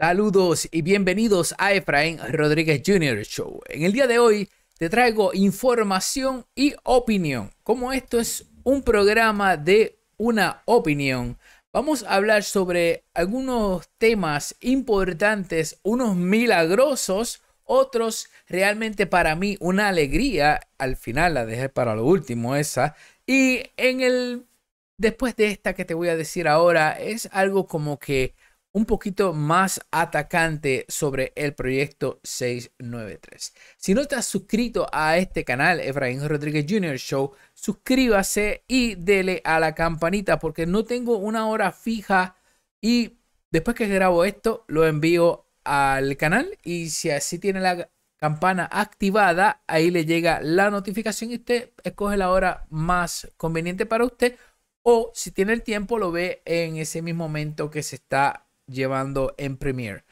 Saludos y bienvenidos a Efraín Rodríguez Jr. Show. En el día de hoy te traigo información y opinión. Como esto es un programa de una opinión, vamos a hablar sobre algunos temas importantes, unos milagrosos, otros realmente para mí una alegría. Al final la dejé para lo último esa. Y en el... Después de esta que te voy a decir ahora, es algo como que un poquito más atacante sobre el proyecto 693. Si no estás suscrito a este canal, Efraín Rodríguez Jr. Show, suscríbase y dele a la campanita porque no tengo una hora fija y después que grabo esto lo envío al canal y si así tiene la campana activada, ahí le llega la notificación y usted escoge la hora más conveniente para usted. O si tiene el tiempo, lo ve en ese mismo momento que se está llevando en Premier.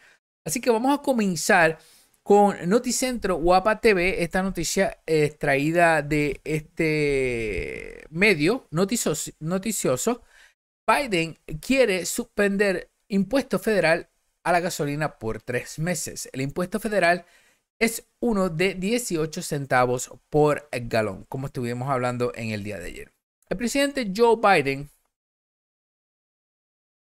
Así que vamos a comenzar con Noticentro Guapa TV, esta noticia extraída de este medio noticioso, noticioso. Biden quiere suspender impuesto federal a la gasolina por tres meses. El impuesto federal es uno de 18 centavos por galón, como estuvimos hablando en el día de ayer. El presidente Joe Biden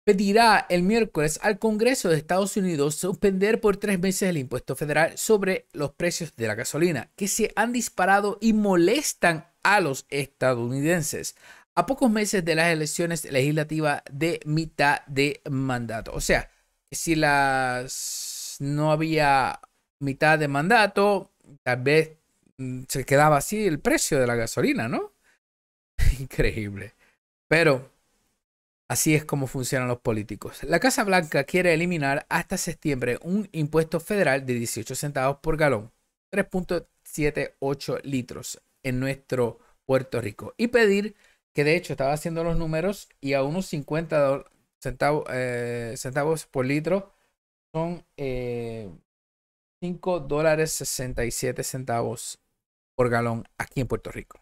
pedirá el miércoles al Congreso de Estados Unidos suspender por tres meses el impuesto federal sobre los precios de la gasolina, que se han disparado y molestan a los estadounidenses a pocos meses de las elecciones legislativas de mitad de mandato. O sea, si las no había mitad de mandato, tal vez mm, se quedaba así el precio de la gasolina, ¿no? Increíble. Pero Así es como funcionan los políticos. La Casa Blanca quiere eliminar hasta septiembre un impuesto federal de 18 centavos por galón, 3.78 litros en nuestro Puerto Rico, y pedir que de hecho estaba haciendo los números y a unos 50 eh, centavos, por litro son 5 eh, dólares 67 centavos por galón aquí en Puerto Rico.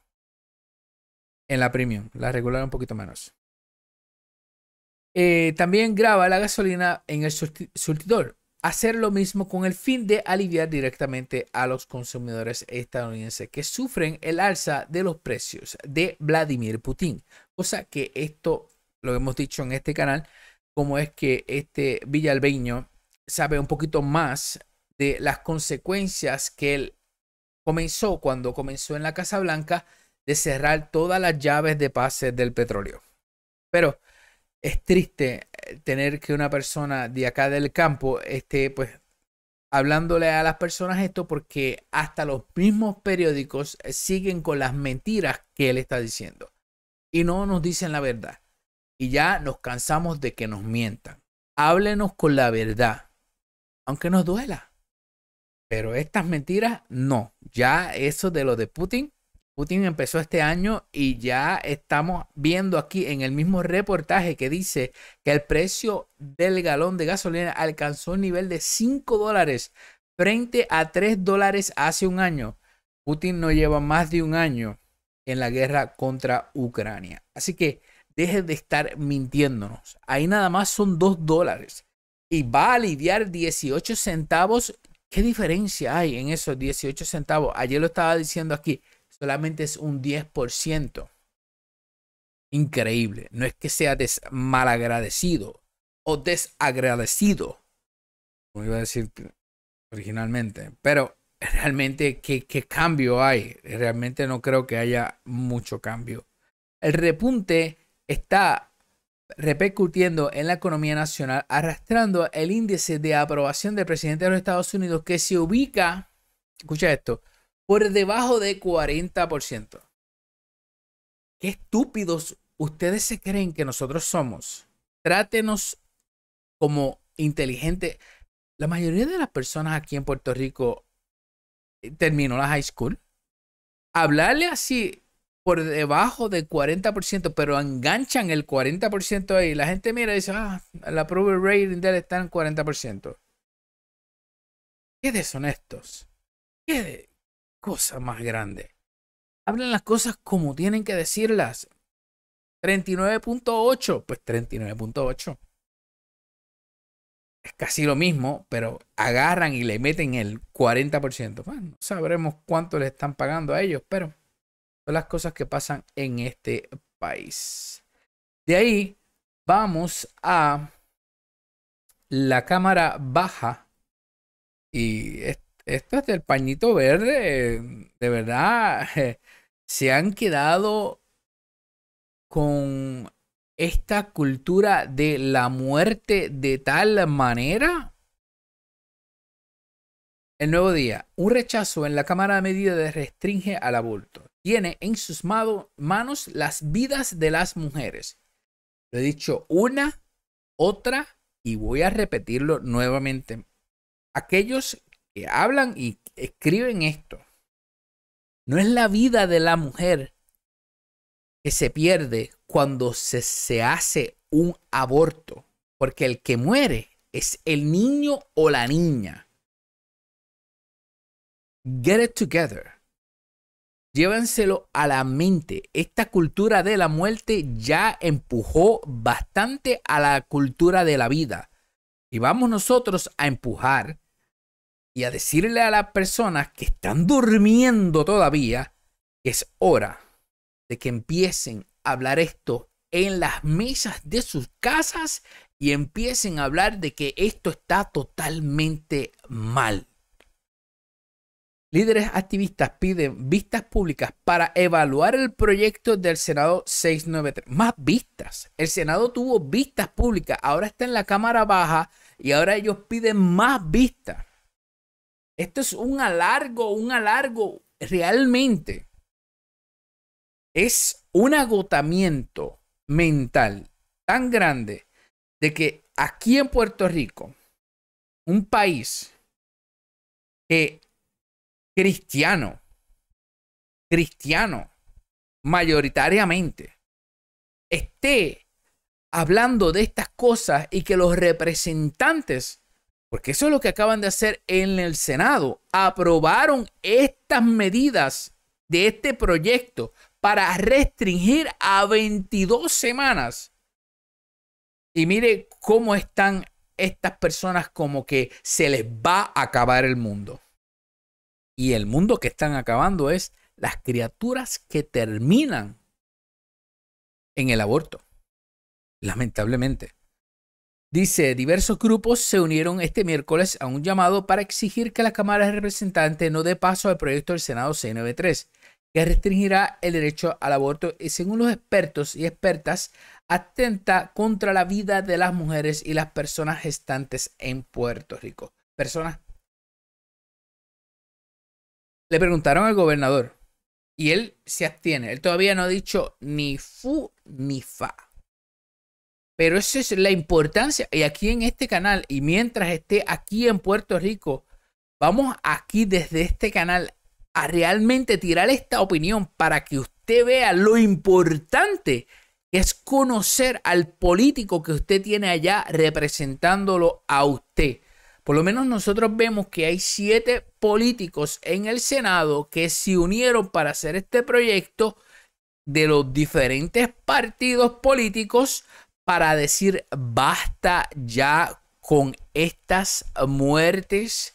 En la premium, la regular un poquito menos. Eh, también graba la gasolina en el surtidor. Hacer lo mismo con el fin de aliviar directamente a los consumidores estadounidenses que sufren el alza de los precios de Vladimir Putin. Cosa que esto lo hemos dicho en este canal, como es que este Villalbeño sabe un poquito más de las consecuencias que él comenzó cuando comenzó en la Casa Blanca de cerrar todas las llaves de pase del petróleo. Pero es triste eh, tener que una persona de acá del campo esté pues hablándole a las personas esto porque hasta los mismos periódicos eh, siguen con las mentiras que él está diciendo y no nos dicen la verdad. Y ya nos cansamos de que nos mientan. Háblenos con la verdad, aunque nos duela. Pero estas mentiras, no. Ya eso de lo de Putin, Putin empezó este año y ya estamos viendo aquí en el mismo reportaje que dice que el precio del galón de gasolina alcanzó un nivel de 5 dólares frente a 3 dólares hace un año. Putin no lleva más de un año en la guerra contra Ucrania. Así que deje de estar mintiéndonos. Ahí nada más son 2 dólares y va a lidiar 18 centavos. ¿Qué diferencia hay en esos 18 centavos? Ayer lo estaba diciendo aquí solamente es un 10%. Increíble. No es que sea malagradecido o desagradecido. Como iba a decir originalmente. Pero realmente, ¿qué, ¿qué cambio hay? Realmente no creo que haya mucho cambio. El repunte está repercutiendo en la economía nacional, arrastrando el índice de aprobación del presidente de los Estados Unidos que se ubica, escucha esto, por debajo de 40%. Qué estúpidos ustedes se creen que nosotros somos. Trátenos como inteligentes. La mayoría de las personas aquí en Puerto Rico eh, terminó la high school. Hablarle así por debajo de 40%, pero enganchan el 40% ahí. La gente mira y dice, ah, la approval rating de él está en 40%. Qué deshonestos. Qué, cosa más grande. Hablan las cosas como tienen que decirlas. 39.8, pues 39.8. Es casi lo mismo, pero agarran y le meten el 40%. Bueno, no sabremos cuánto le están pagando a ellos, pero son las cosas que pasan en este país. De ahí vamos a la cámara baja y esto es este, del pañito verde, de verdad, se han quedado con esta cultura de la muerte de tal manera? El nuevo día, un rechazo en la Cámara de Medidas restringe al abulto. Tiene en sus manos las vidas de las mujeres. Lo he dicho una, otra y voy a repetirlo nuevamente. Aquellos que hablan y escriben esto. No es la vida de la mujer que se pierde cuando se, se hace un aborto, porque el que muere es el niño o la niña. Get it together. Llévenselo a la mente. Esta cultura de la muerte ya empujó bastante a la cultura de la vida. Y vamos nosotros a empujar y a decirle a las personas que están durmiendo todavía que es hora de que empiecen a hablar esto en las mesas de sus casas y empiecen a hablar de que esto está totalmente mal. Líderes activistas piden vistas públicas para evaluar el proyecto del Senado 693. Más vistas. El Senado tuvo vistas públicas, ahora está en la Cámara Baja y ahora ellos piden más vistas. Esto es un alargo, un alargo. Realmente es un agotamiento mental tan grande de que aquí en Puerto Rico, un país que cristiano, cristiano, mayoritariamente, esté hablando de estas cosas y que los representantes porque eso es lo que acaban de hacer en el Senado. Aprobaron estas medidas de este proyecto para restringir a 22 semanas. Y mire cómo están estas personas como que se les va a acabar el mundo. Y el mundo que están acabando es las criaturas que terminan en el aborto. Lamentablemente. Dice, diversos grupos se unieron este miércoles a un llamado para exigir que la Cámara de Representantes no dé paso al proyecto del Senado c93 que restringirá el derecho al aborto y según los expertos y expertas, atenta contra la vida de las mujeres y las personas gestantes en Puerto Rico. Personas. Le preguntaron al gobernador y él se abstiene. Él todavía no ha dicho ni fu ni fa. Pero esa es la importancia. Y aquí en este canal, y mientras esté aquí en Puerto Rico, vamos aquí desde este canal a realmente tirar esta opinión para que usted vea lo importante que es conocer al político que usted tiene allá representándolo a usted. Por lo menos nosotros vemos que hay siete políticos en el Senado que se unieron para hacer este proyecto de los diferentes partidos políticos para decir basta ya con estas muertes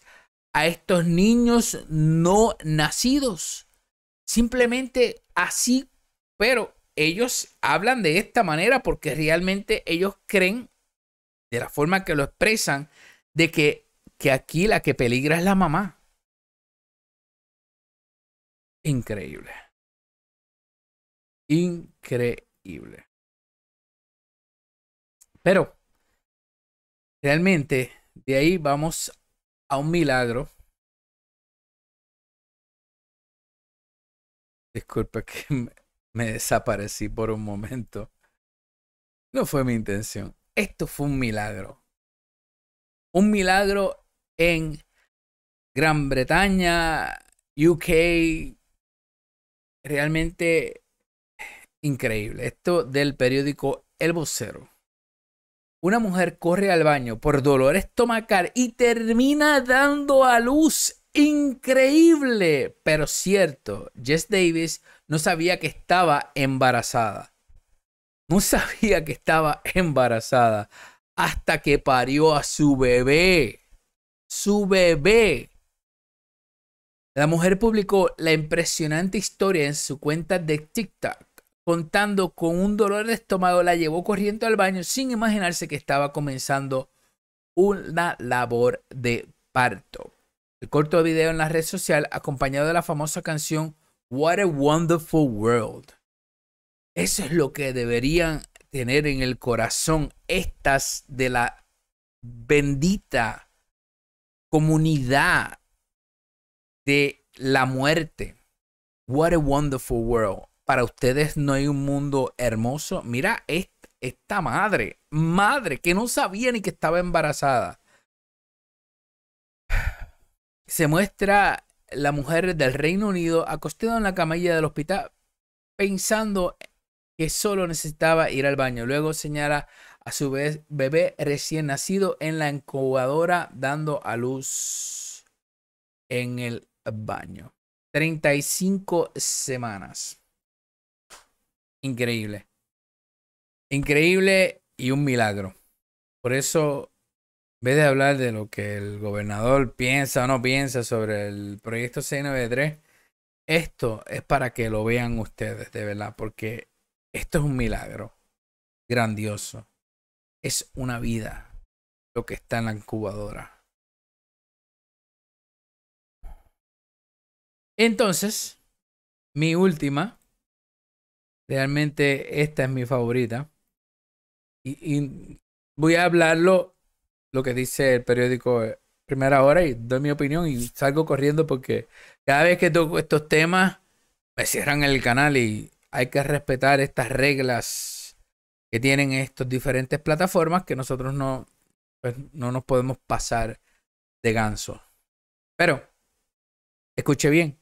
a estos niños no nacidos. Simplemente así, pero ellos hablan de esta manera porque realmente ellos creen, de la forma que lo expresan, de que, que aquí la que peligra es la mamá. Increíble. Increíble. Pero realmente de ahí vamos a un milagro. Disculpa que me desaparecí por un momento. No fue mi intención. Esto fue un milagro. Un milagro en Gran Bretaña, UK. Realmente increíble. Esto del periódico El Vocero una mujer corre al baño por dolor estomacal y termina dando a luz. Increíble, pero cierto, Jess Davis no sabía que estaba embarazada. No sabía que estaba embarazada hasta que parió a su bebé. Su bebé. La mujer publicó la impresionante historia en su cuenta de TikTok contando con un dolor de estómago, la llevó corriendo al baño sin imaginarse que estaba comenzando una labor de parto. El corto video en la red social acompañado de la famosa canción What a Wonderful World. Eso es lo que deberían tener en el corazón estas de la bendita comunidad de la muerte. What a Wonderful World para ustedes no hay un mundo hermoso. Mira esta, madre, madre que no sabía ni que estaba embarazada. Se muestra la mujer del Reino Unido acostada en la camilla del hospital pensando que solo necesitaba ir al baño. Luego señala a su bebé recién nacido en la encubadora dando a luz en el baño. 35 semanas increíble. Increíble y un milagro. Por eso, en vez de hablar de lo que el gobernador piensa o no piensa sobre el proyecto CNV3, esto es para que lo vean ustedes, de verdad, porque esto es un milagro grandioso. Es una vida lo que está en la incubadora. Entonces, mi última Realmente esta es mi favorita. Y, voy a hablarlo, lo que dice el periódico eh, Primera Hora, y doy mi opinión y salgo corriendo porque cada vez que toco estos temas, me cierran el canal y hay que respetar estas reglas que tienen estas diferentes plataformas que nosotros no, pues, no nos podemos pasar de ganso. Pero, escuche bien,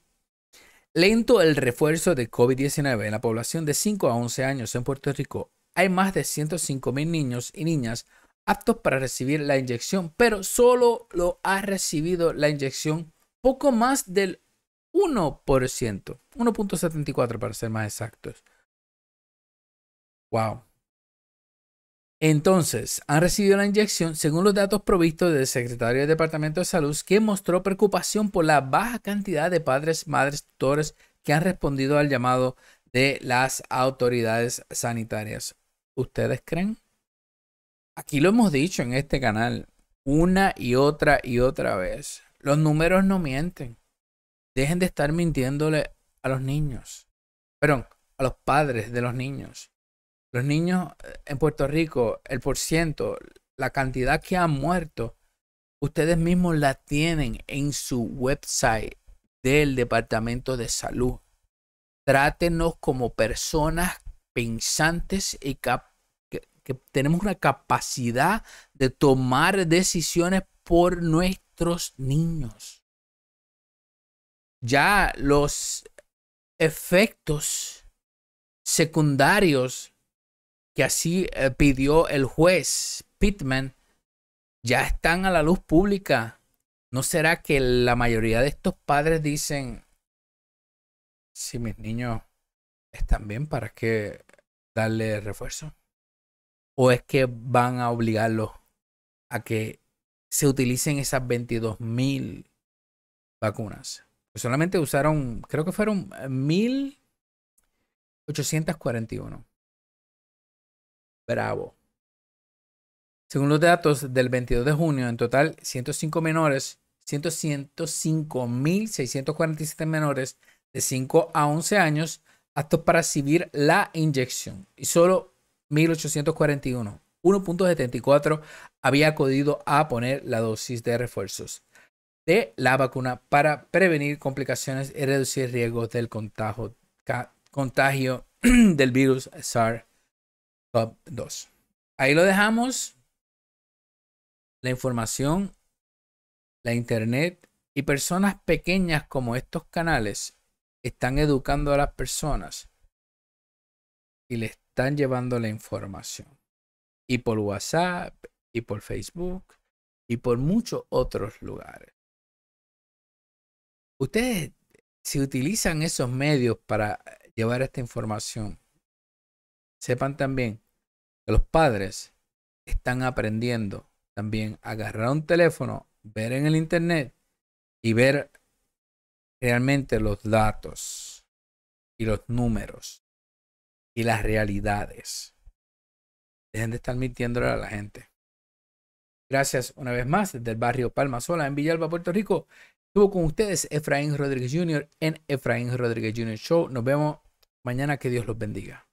Lento el refuerzo de COVID-19 en la población de 5 a 11 años en Puerto Rico. Hay más de 105 mil niños y niñas aptos para recibir la inyección, pero solo lo ha recibido la inyección poco más del 1%, 1.74 para ser más exactos. Wow. Entonces, han recibido la inyección según los datos provistos del secretario del Departamento de Salud, que mostró preocupación por la baja cantidad de padres, madres, tutores que han respondido al llamado de las autoridades sanitarias. ¿Ustedes creen? Aquí lo hemos dicho en este canal una y otra y otra vez. Los números no mienten. Dejen de estar mintiéndole a los niños. Perdón, a los padres de los niños. Los niños eh, en Puerto Rico, el por ciento, la cantidad que han muerto, ustedes mismos la tienen en su website del Departamento de Salud. Trátenos como personas pensantes y que tenemos una capacidad de tomar decisiones por nuestros niños. Ya los efectos secundarios que así eh, pidió el juez Pittman, ya están a la luz pública. ¿No será que la mayoría de estos padres dicen, si mis niños están bien, ¿para qué darle refuerzo? ¿O es que van a obligarlos a que se utilicen esas 22 mil vacunas? Pues solamente usaron, creo que fueron 1841. Eh, Bravo. Según los datos del 22 de junio, en total 105 menores, 105.647 menores de 5 a 11 años aptos para recibir la inyección y solo 1.841, 1.74 había acudido a poner la dosis de refuerzos de la vacuna para prevenir complicaciones y reducir riesgos del contagio, contagio del virus SARS top 2. Ahí lo dejamos. La información, la internet y personas pequeñas como estos canales están educando a las personas y le están llevando la información. Y por WhatsApp, y por Facebook, y por muchos otros lugares. Ustedes, si utilizan esos medios para llevar esta información, Sepan también que los padres están aprendiendo también a agarrar un teléfono, ver en el internet y ver realmente los datos y los números y las realidades. Dejen de estar mintiéndole a la gente. Gracias una vez más desde el barrio Palma Sola en Villalba, Puerto Rico. Estuvo con ustedes Efraín Rodríguez Jr. en Efraín Rodríguez Jr. Show. Nos vemos mañana. Que Dios los bendiga.